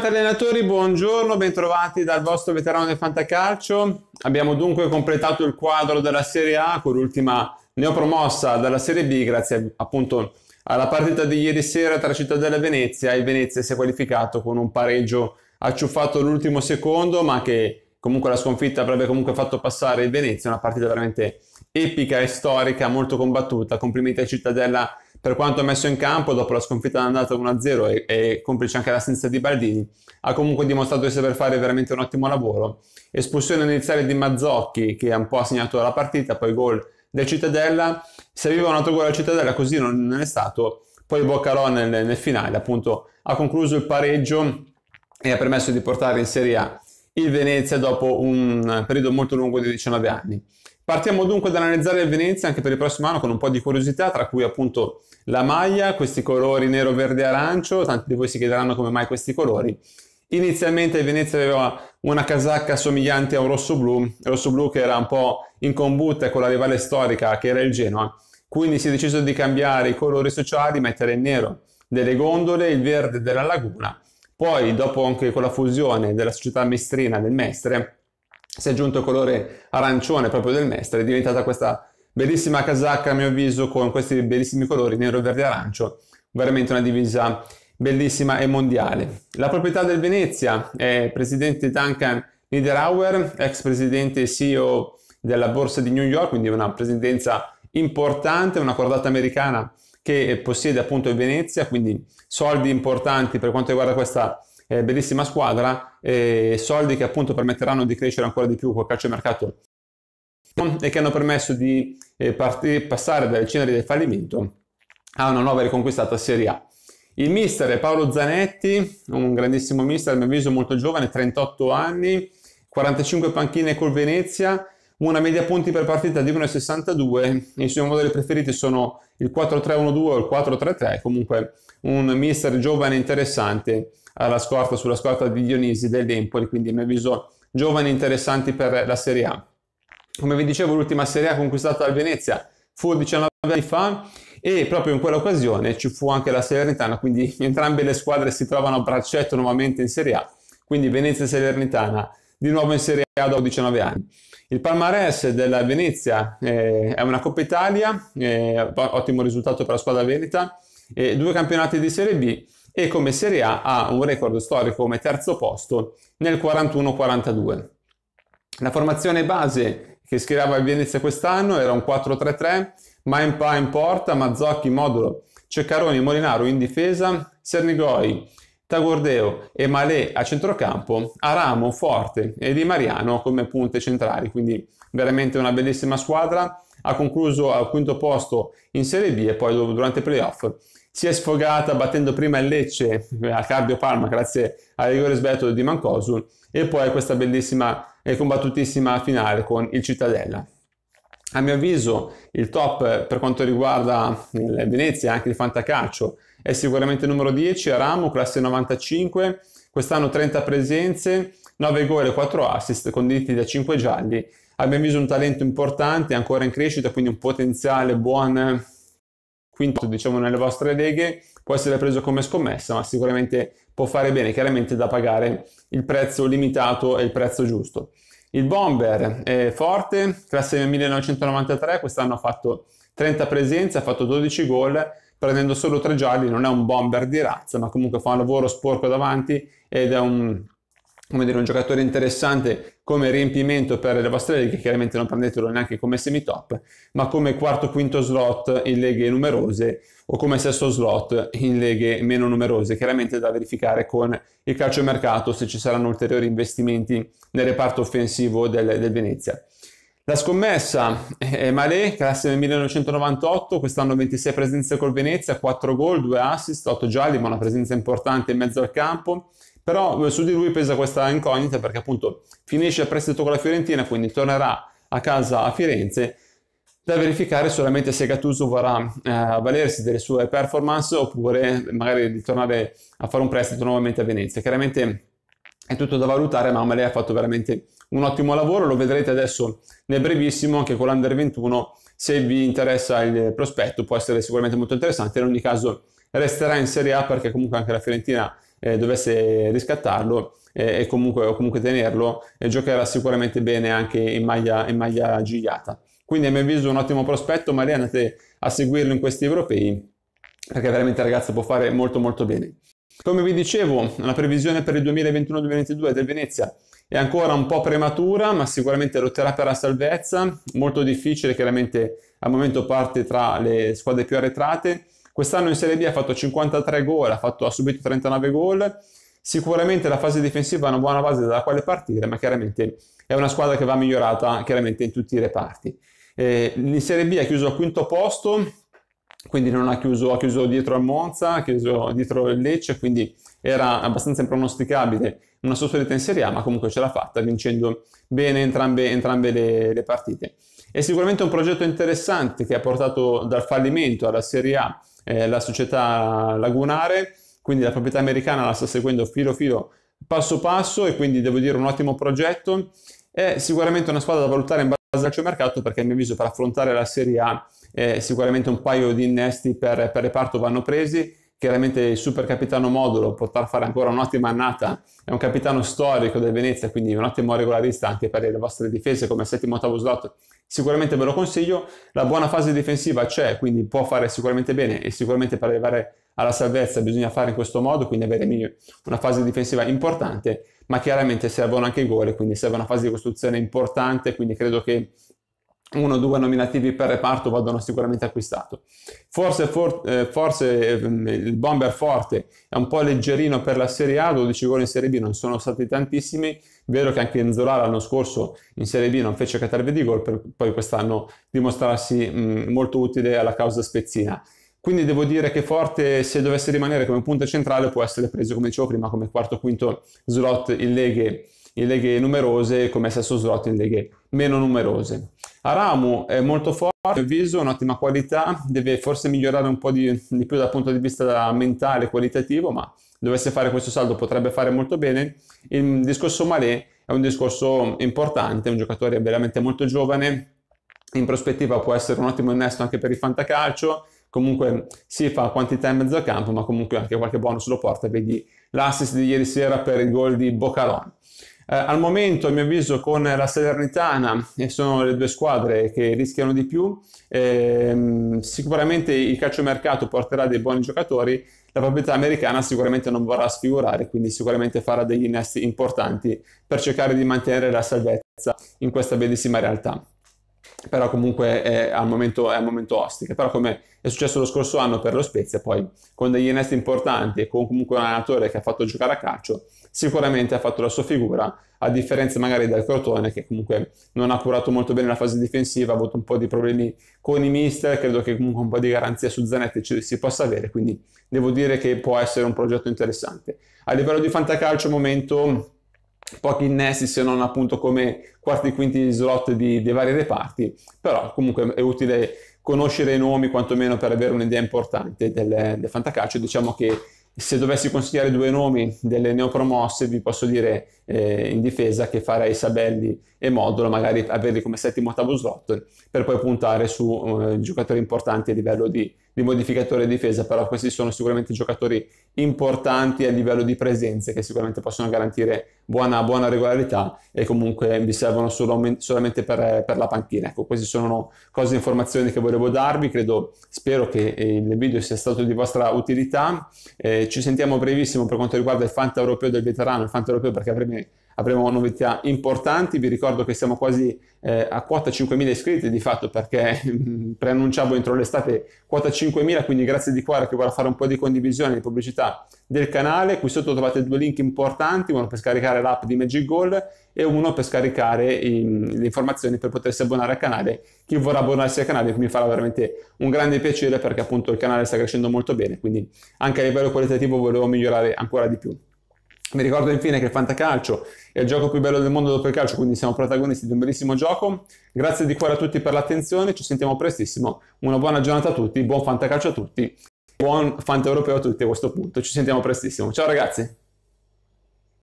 Allenatori, buongiorno, bentrovati dal vostro veterano del Fantacalcio. Abbiamo dunque completato il quadro della Serie A con l'ultima neopromossa dalla Serie B grazie appunto alla partita di ieri sera tra Cittadella e Venezia. Il Venezia si è qualificato con un pareggio acciuffato l'ultimo secondo ma che comunque la sconfitta avrebbe comunque fatto passare il Venezia, una partita veramente epica e storica, molto combattuta. Complimenti a Cittadella per quanto ha messo in campo dopo la sconfitta d'andata 1-0 e, e complice anche l'assenza di Baldini, ha comunque dimostrato di saper fare veramente un ottimo lavoro. Espulsione iniziale di Mazzocchi che ha un po' segnato la partita, poi gol del Cittadella, serviva un altro gol al Cittadella così non, non è stato, poi Boccarò nel, nel finale appunto ha concluso il pareggio e ha permesso di portare in Serie A il Venezia dopo un periodo molto lungo di 19 anni. Partiamo dunque dall'analizzare il Venezia anche per il prossimo anno con un po' di curiosità, tra cui appunto la maglia, questi colori nero, verde e arancio, tanti di voi si chiederanno come mai questi colori. Inizialmente il Venezia aveva una casacca somigliante a un rosso-blu, rosso-blu che era un po' in combutta con la rivale storica che era il Genoa, quindi si è deciso di cambiare i colori sociali, mettere il nero delle gondole, il verde della laguna, poi dopo anche con la fusione della società mestrina del Mestre si è aggiunto il colore arancione proprio del mestre, è diventata questa bellissima casacca a mio avviso con questi bellissimi colori nero, verde e arancio, veramente una divisa bellissima e mondiale. La proprietà del Venezia è presidente Duncan Niederauer, ex presidente e CEO della borsa di New York, quindi una presidenza importante, una cordata americana che possiede appunto il Venezia, quindi soldi importanti per quanto riguarda questa eh, bellissima squadra, eh, soldi che appunto permetteranno di crescere ancora di più col calciomercato e che hanno permesso di eh, part- passare dalle ceneri del fallimento a una nuova riconquistata Serie A. Il mister è Paolo Zanetti, un grandissimo mister, a mio avviso molto giovane, 38 anni, 45 panchine col Venezia, una media punti per partita di 1,62, i suoi modelli preferiti sono il 4-3-1-2 o il 4-3-3, comunque un mister giovane interessante alla scorta, sulla scorta di Dionisi del dell'Empoli, quindi a mio avviso giovani interessanti per la Serie A. Come vi dicevo, l'ultima Serie A conquistata dal Venezia fu 19 anni fa e proprio in quell'occasione ci fu anche la Salernitana, quindi entrambe le squadre si trovano a braccetto nuovamente in Serie A, quindi Venezia e Salernitana di nuovo in Serie A dopo 19 anni. Il palmarès della Venezia eh, è una Coppa Italia, eh, ottimo risultato per la squadra veneta, e due campionati di Serie B e come Serie A ha un record storico come terzo posto nel 41-42. La formazione base che schierava il Venezia quest'anno era un 4-3-3, Maimpa in porta, Mazzocchi, in Modulo, Ceccaroni, Molinaro in difesa, Cernigoi, Tagordeo e Malé a centrocampo, Aramo, Forte e Di Mariano come punte centrali, quindi veramente una bellissima squadra. Ha concluso al quinto posto in Serie B e poi durante i playoff si è sfogata battendo prima il Lecce a Cardio Palma grazie al rigore sbagliato di Mancosul e poi questa bellissima e combattutissima finale con il Cittadella. A mio avviso il top per quanto riguarda il Venezia anche il Fantacalcio è sicuramente il numero 10, Aramu, classe 95, quest'anno 30 presenze, 9 gol e 4 assist conditi da 5 gialli. A mio avviso un talento importante, ancora in crescita, quindi un potenziale buon quinto diciamo nelle vostre leghe può essere preso come scommessa ma sicuramente può fare bene chiaramente da pagare il prezzo limitato e il prezzo giusto il bomber è forte classe 1993 quest'anno ha fatto 30 presenze ha fatto 12 gol prendendo solo tre gialli non è un bomber di razza ma comunque fa un lavoro sporco davanti ed è un come dire, un giocatore interessante come riempimento per le vostre leghe, chiaramente non prendetelo neanche come semi-top, ma come quarto o quinto slot in leghe numerose o come sesto slot in leghe meno numerose, chiaramente da verificare con il calciomercato se ci saranno ulteriori investimenti nel reparto offensivo del, del Venezia. La scommessa è Malé, classe 1998, quest'anno 26 presenze col Venezia, 4 gol, 2 assist, 8 gialli, ma una presenza importante in mezzo al campo. Però eh, su di lui pesa questa incognita perché appunto finisce il prestito con la Fiorentina, quindi tornerà a casa a Firenze da verificare solamente se Gattuso vorrà eh, avvalersi delle sue performance oppure magari di tornare a fare un prestito nuovamente a Venezia. Chiaramente è tutto da valutare, ma Amalea ha fatto veramente un ottimo lavoro, lo vedrete adesso nel brevissimo anche con l'Under 21, se vi interessa il prospetto può essere sicuramente molto interessante, in ogni caso resterà in Serie A perché comunque anche la Fiorentina eh, dovesse riscattarlo eh, e comunque, o comunque tenerlo, giocherà sicuramente bene anche in maglia, in maglia gigliata. Quindi a mio avviso un ottimo prospetto, magari andate a seguirlo in questi europei perché veramente il ragazzo può fare molto molto bene. Come vi dicevo, la previsione per il 2021-2022 del Venezia è ancora un po' prematura, ma sicuramente lotterà per la salvezza, molto difficile, chiaramente al momento parte tra le squadre più arretrate, Quest'anno in Serie B ha fatto 53 gol, ha, fatto, ha subito 39 gol. Sicuramente la fase difensiva è una buona base dalla quale partire, ma chiaramente è una squadra che va migliorata chiaramente in tutti i reparti. Eh, in Serie B ha chiuso al quinto posto, quindi non ha chiuso, ha chiuso dietro al Monza, ha chiuso dietro il Lecce, quindi era abbastanza impronosticabile una sostituita in Serie A, ma comunque ce l'ha fatta vincendo bene entrambe, entrambe le, le partite. È sicuramente un progetto interessante che ha portato dal fallimento alla Serie A eh, la società lagunare, quindi la proprietà americana la sta seguendo filo filo, passo passo e quindi devo dire un ottimo progetto. È sicuramente una squadra da valutare in base al suo mercato perché a mio avviso per affrontare la Serie A eh, sicuramente un paio di innesti per, per reparto vanno presi Chiaramente il super capitano Modulo potrà fare ancora un'ottima annata, è un capitano storico del Venezia, quindi un ottimo regolarista anche per le vostre difese come settimo ottavo slot. Sicuramente ve lo consiglio, la buona fase difensiva c'è, quindi può fare sicuramente bene e sicuramente per arrivare alla salvezza bisogna fare in questo modo, quindi avere una fase difensiva importante, ma chiaramente servono anche i gol, quindi serve una fase di costruzione importante, quindi credo che uno o due nominativi per reparto vadano sicuramente acquistato. Forse, for, eh, forse eh, il bomber forte è un po' leggerino per la Serie A, 12 gol in Serie B non sono stati tantissimi, vero che anche Enzola l'anno scorso in Serie B non fece caterve di gol, per poi quest'anno dimostrarsi mh, molto utile alla causa spezzina. Quindi devo dire che Forte, se dovesse rimanere come punto centrale, può essere preso, come dicevo prima, come quarto o quinto slot in leghe, in leghe numerose, come sesto slot in leghe meno numerose. Aramu è molto forte, a mio un'ottima qualità, deve forse migliorare un po' di, di più dal punto di vista mentale e qualitativo, ma dovesse fare questo saldo potrebbe fare molto bene. Il discorso Malé è un discorso importante, è un giocatore veramente molto giovane, in prospettiva può essere un ottimo innesto anche per il fantacalcio, comunque si fa quantità in mezzo al campo, ma comunque anche qualche bonus lo porta, vedi l'assist di ieri sera per il gol di Bocaron. Eh, al momento, a mio avviso, con la Salernitana e eh, sono le due squadre che rischiano di più. Eh, sicuramente il calciomercato porterà dei buoni giocatori. La proprietà americana sicuramente non vorrà sfigurare, quindi sicuramente farà degli innesti importanti per cercare di mantenere la salvezza in questa bellissima realtà però comunque è al momento, è al momento ostica. Però come è successo lo scorso anno per lo Spezia, poi con degli innesti importanti e con comunque un allenatore che ha fatto giocare a calcio, sicuramente ha fatto la sua figura, a differenza magari del Crotone che comunque non ha curato molto bene la fase difensiva, ha avuto un po' di problemi con i mister, credo che comunque un po' di garanzia su Zanetti ci, si possa avere, quindi devo dire che può essere un progetto interessante. A livello di fantacalcio momento pochi innesti se non appunto come quarti e quinti slot di, di vari reparti, però comunque è utile conoscere i nomi quantomeno per avere un'idea importante del, del fantacalcio, diciamo che se dovessi consigliare due nomi delle neopromosse, vi posso dire eh, in difesa che farei Sabelli e Modulo, magari averli come settimo ottavo slot, per poi puntare su eh, giocatori importanti a livello di di modificatore difesa, però questi sono sicuramente giocatori importanti a livello di presenze che sicuramente possono garantire buona, buona regolarità e comunque vi servono solo, solamente per, per, la panchina. Ecco, queste sono cose, informazioni che volevo darvi, credo, spero che eh, il video sia stato di vostra utilità. Eh, ci sentiamo brevissimo per quanto riguarda il Fanta Europeo del veterano, il Fanta Europeo perché avremo avremo novità importanti, vi ricordo che siamo quasi eh, a quota 5.000 iscritti di fatto perché preannunciavo entro l'estate quota 5.000, quindi grazie di cuore che vorrà fare un po' di condivisione, di pubblicità del canale, qui sotto trovate due link importanti, uno per scaricare l'app di Magic Goal e uno per scaricare in, ehm, le informazioni per potersi abbonare al canale, chi vorrà abbonarsi al canale mi farà veramente un grande piacere perché appunto il canale sta crescendo molto bene, quindi anche a livello qualitativo volevo migliorare ancora di più. Mi ricordo infine che Fantacalcio è il gioco più bello del mondo dopo il calcio, quindi siamo protagonisti di un bellissimo gioco. Grazie di cuore a tutti per l'attenzione, ci sentiamo prestissimo. Una buona giornata a tutti, buon Fantacalcio a tutti, buon Fante Europeo a tutti a questo punto. Ci sentiamo prestissimo. Ciao ragazzi!